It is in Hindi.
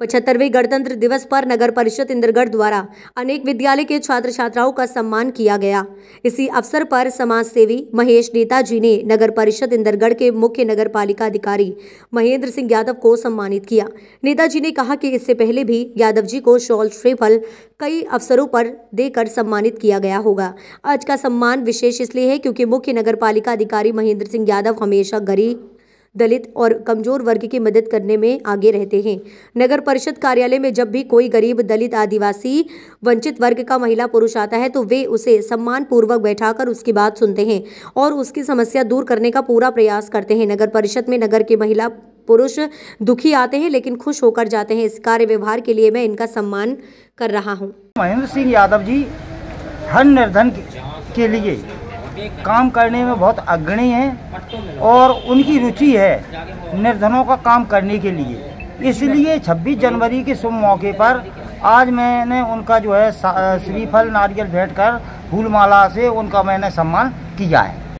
पचहत्तरवें गणतंत्र दिवस पर नगर परिषद इंद्रगढ़ द्वारा अनेक विद्यालय के छात्र छात्राओं का सम्मान किया गया इसी अवसर पर समाज सेवी महेश नेताजी ने नगर परिषद इंद्रगढ़ के मुख्य नगर पालिका अधिकारी महेंद्र सिंह यादव को सम्मानित किया नेताजी ने कहा कि इससे पहले भी यादव जी को शॉल श्रीफल कई अवसरों पर देकर सम्मानित किया गया होगा आज का सम्मान विशेष इसलिए है क्योंकि मुख्य नगर पालिका अधिकारी महेंद्र सिंह यादव हमेशा गरीब दलित और कमजोर वर्ग की मदद करने में आगे रहते हैं नगर परिषद कार्यालय में जब भी कोई गरीब दलित आदिवासी वंचित वर्ग का महिला पुरुष आता है तो वे उसे सम्मान पूर्वक बैठाकर उसकी बात सुनते हैं और उसकी समस्या दूर करने का पूरा प्रयास करते हैं नगर परिषद में नगर की महिला पुरुष दुखी आते हैं लेकिन खुश होकर जाते हैं इस कार्य व्यवहार के लिए मैं इनका सम्मान कर रहा हूँ महेंद्र सिंह यादव जी हर निर्धन के लिए काम करने में बहुत अग्रणी हैं और उनकी रुचि है निर्धनों का काम करने के लिए इसलिए 26 जनवरी के शुभ मौके पर आज मैंने उनका जो है श्रीफल नारियल भेंट कर फूलमाला से उनका मैंने सम्मान किया है